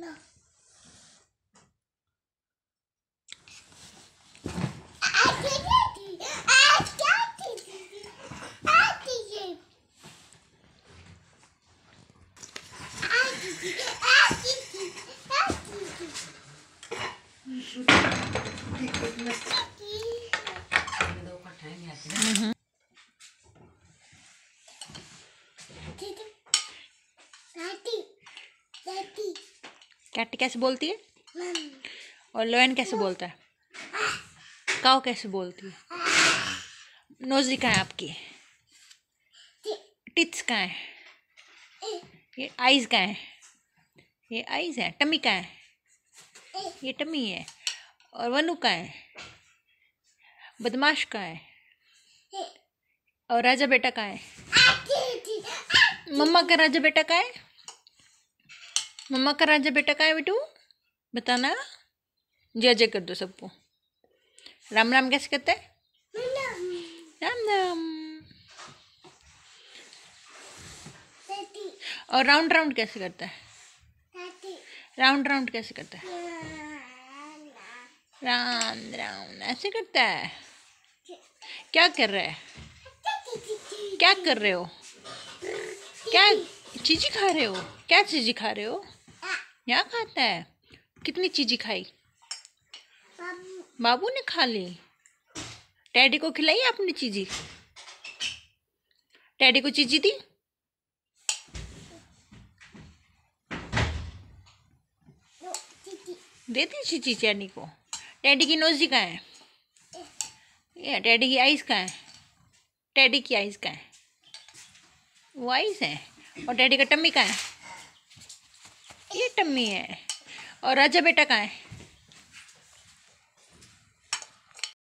Não. Thank you. Cat कैसे बोलती है और लोयन कैसे बोलता है काओ कैसे बोलती है नोजी कहाँ है आपकी टिथ्स कहाँ है ये आइज कहाँ है ये आइज है टमी कहाँ है ये टमी है और वनु कहाँ है बदमाश कहाँ है और राजा बेटा कहाँ है मम्मा का राजा बेटा कहाँ है मम्मा का राजा बेटा का है बेटू बताना जय जय कर दो सबको राम राम कैसे कहते हैं राम राम और राउंड राउंड कैसे करता है राउंड राउंड कैसे करता है राम राम ऐसे करता है क्या कर रहा है क्या कर रहे हो क्या चीजी खा रहे हो क्या चीजी खा रहे हो यहाँ खाता है कितनी चीज़ें खाई बाबू ने खा ली डैडी को खिलाई आपने चीज़ी डैडी को चीज़ी दी दे दी चीज़ी चैनी को डैडी की नोजी कहाँ है ये डैडी की आइस कहाँ है डैडी की आइस कहाँ है वो आइस है और डैडी का टम्मी कहाँ है ये टम्मी है और राजा बेटा कहाँ है